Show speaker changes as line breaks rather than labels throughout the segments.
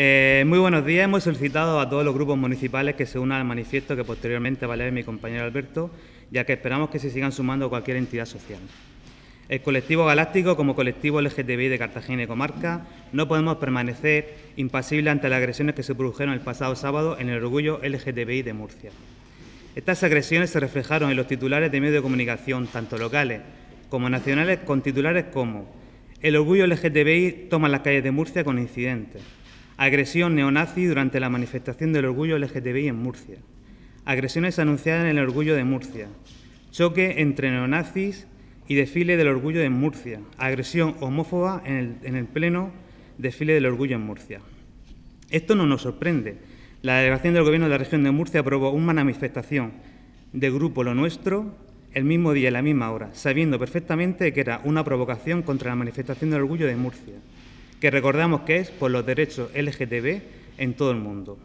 Eh, muy buenos días. Hemos solicitado a todos los grupos municipales que se unan al manifiesto que posteriormente va a leer mi compañero Alberto, ya que esperamos que se sigan sumando cualquier entidad social. El colectivo galáctico, como colectivo LGTBI de Cartagena y comarca, no podemos permanecer impasibles ante las agresiones que se produjeron el pasado sábado en el orgullo LGTBI de Murcia. Estas agresiones se reflejaron en los titulares de medios de comunicación, tanto locales como nacionales, con titulares como El orgullo LGTBI toma las calles de Murcia con incidentes. Agresión neonazi durante la manifestación del orgullo LGTBI en Murcia. Agresiones anunciadas en el orgullo de Murcia. Choque entre neonazis y desfile del orgullo en Murcia. Agresión homófoba en el, pleno desfile del orgullo en Murcia. Esto no nos sorprende. La delegación del Gobierno de la región de Murcia aprobó una manifestación de Grupo Lo Nuestro el mismo día y la misma hora, sabiendo perfectamente que era una provocación contra la manifestación del orgullo de Murcia que recordamos que es por los derechos LGTB en todo el mundo.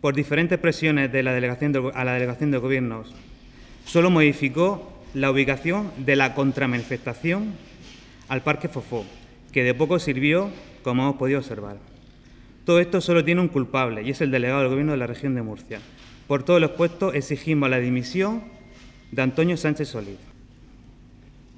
Por diferentes presiones de la delegación a la delegación de gobiernos, solo modificó la ubicación de la contramanifestación al Parque Fofó, que de poco sirvió, como hemos podido observar. Todo esto solo tiene un culpable, y es el delegado del Gobierno de la región de Murcia. Por todos los puestos exigimos la dimisión de Antonio Sánchez Solís.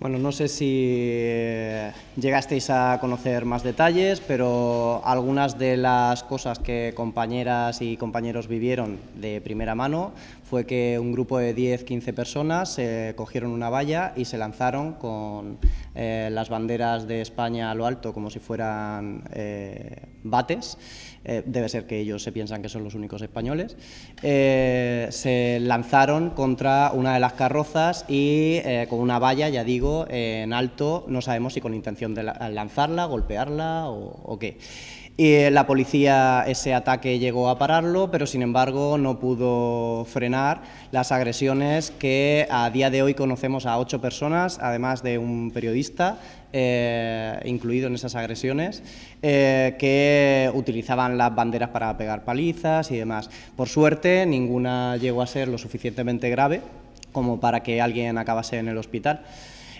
Bueno, no sé si eh, llegasteis a conocer más detalles, pero algunas de las cosas que compañeras y compañeros vivieron de primera mano fue que un grupo de 10-15 personas eh, cogieron una valla y se lanzaron con eh, las banderas de España a lo alto como si fueran eh, bates. Eh, debe ser que ellos se piensan que son los únicos españoles. se lanzaron contra una de las carrozas y con una valla, ya digo, en alto, no sabemos si con intención de lanzarla, golpearla o qué. Eh, la policía ese ataque llegó a pararlo, pero sin embargo no pudo frenar las agresiones que a día de hoy conocemos a ocho personas, además de un periodista eh, incluido en esas agresiones, eh, que utilizaban las banderas para pegar palizas y demás. Por suerte, ninguna llegó a ser lo suficientemente grave como para que alguien acabase en el hospital.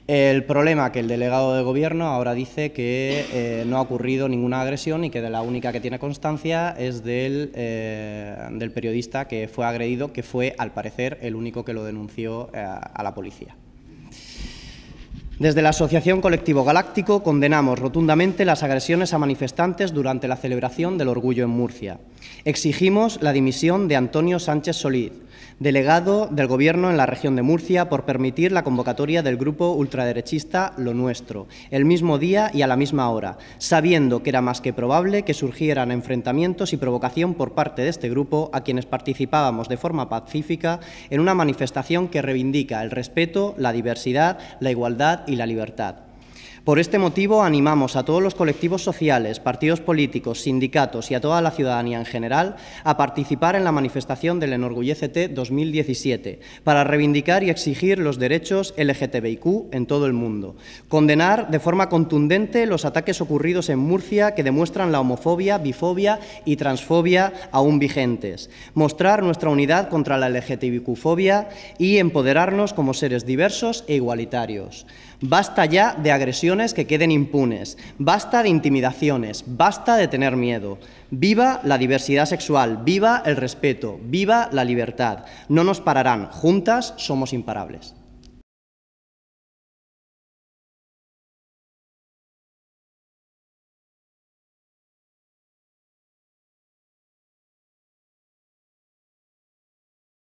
El problema que el delegado de gobierno ahora dice que eh, no ha ocurrido ninguna agresión y que la única que tiene constancia es eh, del, periodista que fue agredido, que fue al parecer el único que lo denunció eh, a la policía. Desde la Asociación Colectivo Galáctico condenamos rotundamente las agresiones a manifestantes durante la celebración del Orgullo en Murcia. Exigimos la dimisión de Antonio Sánchez Solís, delegado del Gobierno en la región de Murcia por permitir la convocatoria del grupo ultraderechista Lo Nuestro, el mismo día y a la misma hora, sabiendo que era más que probable que surgieran enfrentamientos y provocación por parte de este grupo a quienes participábamos de forma pacífica en una manifestación que reivindica el respeto, la diversidad, la igualdad y la libertad. Por este motivo, animamos a todos los colectivos sociales, partidos políticos, sindicatos y a toda la ciudadanía en general a participar en la manifestación del Enorgullecete 2017 para reivindicar y exigir los derechos LGTBIQ en todo el mundo, condenar de forma contundente los ataques ocurridos en Murcia que demuestran la homofobia, bifobia y transfobia aún vigentes, mostrar nuestra unidad contra la LGTBIQ-fobia y empoderarnos como seres diversos e igualitarios. Basta ya de agresión que queden impunes, basta de intimidaciones, basta de tener miedo. Viva la diversidad sexual, viva el respeto, viva la libertad. No nos pararán, juntas somos imparables.